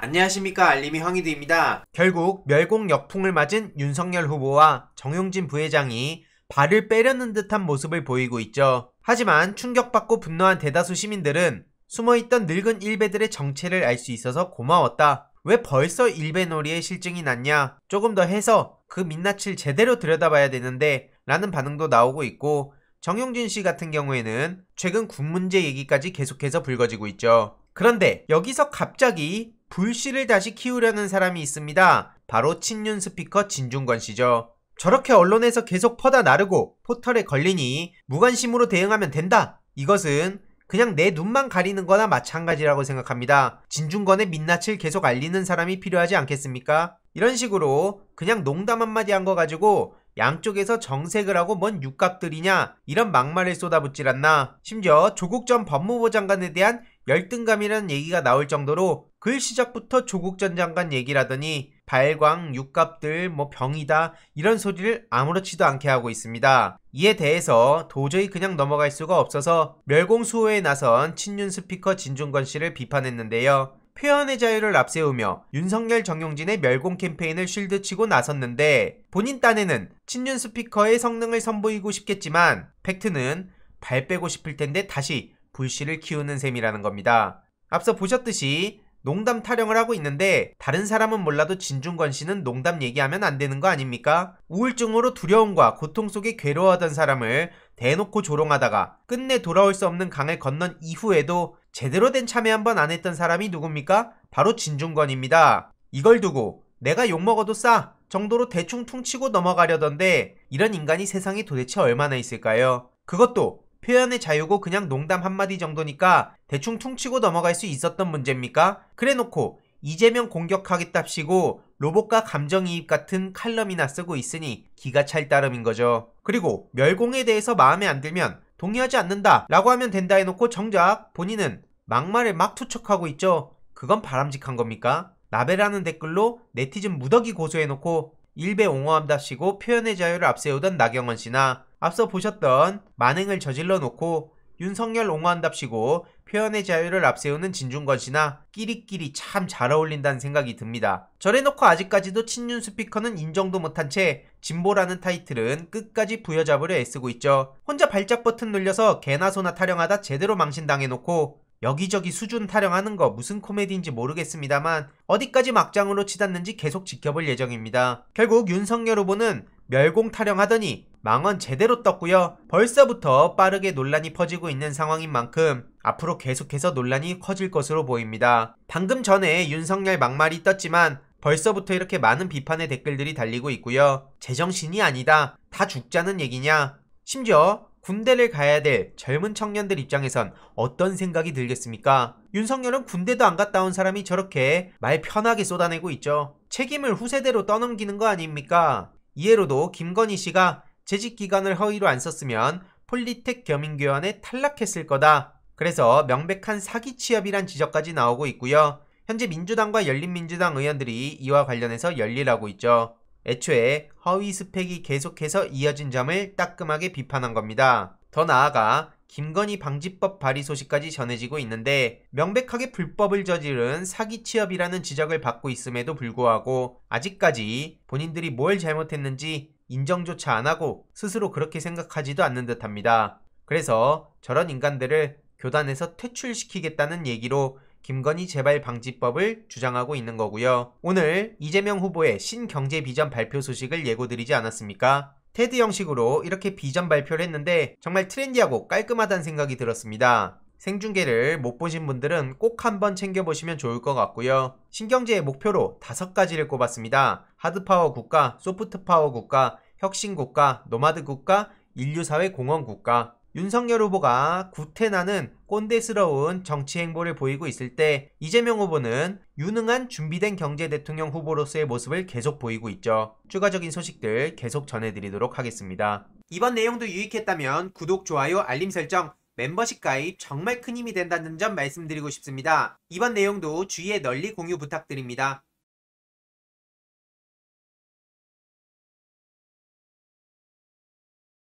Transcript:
안녕하십니까 알림이 황희드입니다. 결국 멸공 역풍을 맞은 윤석열 후보와 정용진 부회장이 발을 빼려는 듯한 모습을 보이고 있죠. 하지만 충격받고 분노한 대다수 시민들은 숨어있던 늙은 일베들의 정체를 알 수 있어서 고마웠다. 왜 벌써 일베놀이의 실증이 났냐? 조금 더 해서 그 민낯을 제대로 들여다봐야 되는데 라는 반응도 나오고 있고 정용진 씨 같은 경우에는 최근 군 문제 얘기까지 계속해서 불거지고 있죠. 그런데 여기서 갑자기 불씨를 다시 키우려는 사람이 있습니다. 바로 친윤 스피커 진중권 씨죠. 저렇게 언론에서 계속 퍼다 나르고 포털에 걸리니 무관심으로 대응하면 된다. 이것은 그냥 내 눈만 가리는 거나 마찬가지라고 생각합니다. 진중권의 민낯을 계속 알리는 사람이 필요하지 않겠습니까? 이런 식으로 그냥 농담 한마디 한 거 가지고 양쪽에서 정색을 하고 뭔 육갑들이냐 이런 막말을 쏟아붓질 않나 심지어 조국 전 법무부 장관에 대한 열등감이라는 얘기가 나올 정도로 글 시작부터 조국 전 장관 얘기라더니 발광, 육갑들, 뭐 병이다 이런 소리를 아무렇지도 않게 하고 있습니다. 이에 대해서 도저히 그냥 넘어갈 수가 없어서 멸공수호에 나선 친윤 스피커 진중건 씨를 비판했는데요. 표현의 자유를 앞세우며 윤석열 정용진의 멸공 캠페인을 쉴드치고 나섰는데 본인 딴에는 친윤 스피커의 성능을 선보이고 싶겠지만 팩트는 발 빼고 싶을 텐데 다시 불씨를 키우는 셈이라는 겁니다. 앞서 보셨듯이 농담 타령을 하고 있는데 다른 사람은 몰라도 진중권 씨는 농담 얘기하면 안 되는 거 아닙니까? 우울증으로 두려움과 고통 속에 괴로워하던 사람을 대놓고 조롱하다가 끝내 돌아올 수 없는 강을 건넌 이후에도 제대로 된 참여 한 번 안 했던 사람이 누굽니까? 바로 진중권입니다. 이걸 두고 내가 욕먹어도 싸 정도로 대충 퉁치고 넘어가려던데 이런 인간이 세상에 도대체 얼마나 있을까요? 그것도 표현의 자유고 그냥 농담 한마디 정도니까 대충 퉁치고 넘어갈 수 있었던 문제입니까? 그래놓고 이재명 공격하겠답시고 로봇과 감정이입 같은 칼럼이나 쓰고 있으니 기가 찰 따름인 거죠. 그리고 멸공에 대해서 마음에 안 들면 동의하지 않는다 라고 하면 된다 해놓고 정작 본인은 막말에 막 투척하고 있죠. 그건 바람직한 겁니까? 나베라는 댓글로 네티즌 무더기 고소해놓고 일베 옹호함답시고 표현의 자유를 앞세우던 나경원 씨나 앞서 보셨던 만행을 저질러 놓고 윤석열 옹호한답시고 표현의 자유를 앞세우는 진중권 씨나 끼리끼리 참 잘 어울린다는 생각이 듭니다. 저래놓고 아직까지도 친윤 스피커는 인정도 못한 채 진보라는 타이틀은 끝까지 부여잡으려 애쓰고 있죠. 혼자 발작 버튼 눌려서 개나 소나 타령하다 제대로 망신당해놓고 여기저기 수준 타령하는 거 무슨 코미디인지 모르겠습니다만 어디까지 막장으로 치닫는지 계속 지켜볼 예정입니다. 결국 윤석열 후보는 멸공 타령하더니 망언 제대로 떴고요. 벌써부터 빠르게 논란이 퍼지고 있는 상황인 만큼 앞으로 계속해서 논란이 커질 것으로 보입니다. 방금 전에 윤석열 막말이 떴지만 벌써부터 이렇게 많은 비판의 댓글들이 달리고 있고요. 제정신이 아니다. 다 죽자는 얘기냐. 심지어 군대를 가야 될 젊은 청년들 입장에선 어떤 생각이 들겠습니까? 윤석열은 군대도 안 갔다 온 사람이 저렇게 말 편하게 쏟아내고 있죠. 책임을 후세대로 떠넘기는 거 아닙니까? 이해로도 김건희 씨가 재직 기간을 허위로 안 썼으면 폴리텍 겸임교환에 탈락했을 거다. 그래서 명백한 사기 취업이란 지적까지 나오고 있고요. 현재 민주당과 열린민주당 의원들이 이와 관련해서 열일하고 있죠. 애초에 허위 스펙이 계속해서 이어진 점을 따끔하게 비판한 겁니다. 더 나아가 김건희 방지법 발의 소식까지 전해지고 있는데 명백하게 불법을 저지른 사기 취업이라는 지적을 받고 있음에도 불구하고 아직까지 본인들이 뭘 잘못했는지 인정조차 안 하고 스스로 그렇게 생각하지도 않는 듯합니다. 그래서 저런 인간들을 교단에서 퇴출시키겠다는 얘기로 김건희 재발 방지법을 주장하고 있는 거고요. 오늘 이재명 후보의 신경제 비전 발표 소식을 예고드리지 않았습니까? 테드 형식으로 이렇게 비전 발표를 했는데 정말 트렌디하고 깔끔하다는 생각이 들었습니다. 생중계를 못 보신 분들은 꼭 한번 챙겨보시면 좋을 것 같고요. 신경제의 목표로 다섯 가지를 꼽았습니다. 하드파워 국가, 소프트파워 국가, 혁신국가, 노마드 국가, 인류사회 공헌 국가. 윤석열 후보가 구태나는 꼰대스러운 정치 행보를 보이고 있을 때 이재명 후보는 유능한 준비된 경제 대통령 후보로서의 모습을 계속 보이고 있죠. 추가적인 소식들 계속 전해드리도록 하겠습니다. 이번 내용도 유익했다면 구독, 좋아요, 알림 설정, 멤버십 가입 정말 큰 힘이 된다는 점 말씀드리고 싶습니다. 이번 내용도 주위에 널리 공유 부탁드립니다.